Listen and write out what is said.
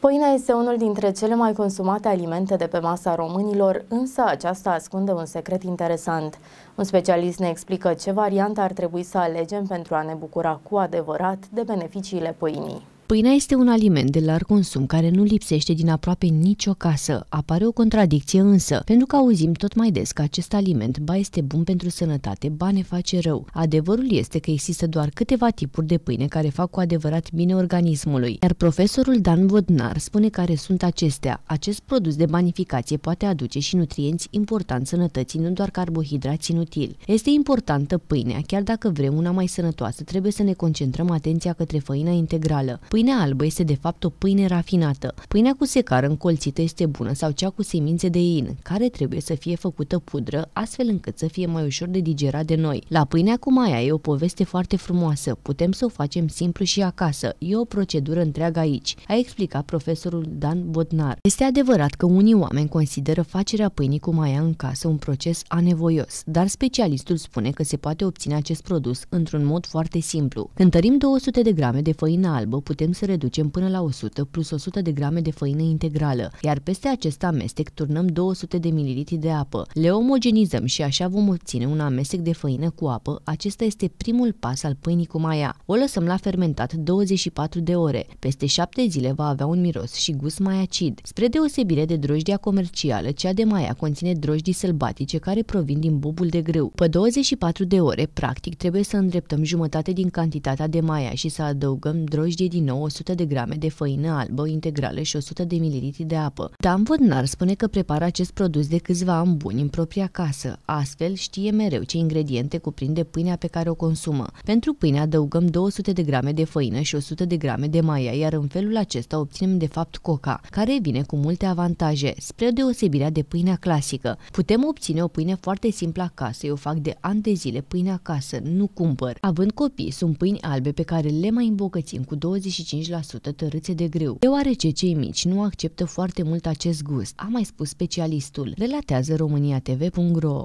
Pâinea este unul dintre cele mai consumate alimente de pe masa românilor, însă aceasta ascunde un secret interesant. Un specialist ne explică ce variantă ar trebui să alegem pentru a ne bucura cu adevărat de beneficiile pâinii. Pâinea este un aliment de larg consum care nu lipsește din aproape nicio casă. Apare o contradicție însă, pentru că auzim tot mai des că acest aliment ba este bun pentru sănătate, ba ne face rău. Adevărul este că există doar câteva tipuri de pâine care fac cu adevărat bine organismului. Iar profesorul Dan Vodnar spune care sunt acestea. Acest produs de banificație poate aduce și nutrienți importanți sănătății, nu doar carbohidrați inutili. Este importantă pâinea, chiar dacă vrem una mai sănătoasă, trebuie să ne concentrăm atenția către făina integrală. Pâine Pâinea albă este de fapt o pâine rafinată. Pâinea cu secară încolțită este bună sau cea cu semințe de in, care trebuie să fie făcută pudră, astfel încât să fie mai ușor de digerat de noi. La pâinea cu maia e o poveste foarte frumoasă, putem să o facem simplu și acasă, e o procedură întreagă aici, a explicat profesorul Dan Bodnar. Este adevărat că unii oameni consideră facerea pâinii cu maia în casă un proces anevoios, dar specialistul spune că se poate obține acest produs într-un mod foarte simplu. Cântărim 200 de grame de făină albă, putem putem să reducem până la 100 plus 100 de grame de făină integrală, iar peste acest amestec turnăm 200 de ml de apă. Le omogenizăm și așa vom obține un amestec de făină cu apă. Acesta este primul pas al pâinii cu maia. O lăsăm la fermentat 24 de ore. Peste 7 zile va avea un miros și gust mai acid. Spre deosebire de drojdia comercială, cea de maia conține drojdii sălbatice care provin din bobul de grâu. Pe 24 de ore, practic, trebuie să îndreptăm jumătate din cantitatea de maia și să adăugăm drojdie din nou 100 de grame de făină albă integrală și 100 de mililitri de apă. Dan Vodnar spune că prepară acest produs de câțiva ani buni în propria casă, astfel știe mereu ce ingrediente cuprinde pâinea pe care o consumă. Pentru pâine adăugăm 200 de grame de făină și 100 de grame de maia, iar în felul acesta obținem de fapt coca, care vine cu multe avantaje, spre deosebirea de pâinea clasică. Putem obține o pâine foarte simplă acasă, eu fac de ani de zile pâine acasă, nu cumpăr. Având copii, sunt pâini albe pe care le mai îmbogățim cu 20. 25% tărâțe de greu, deoarece cei mici nu acceptă foarte mult acest gust, a mai spus specialistul, relatează TV.ro.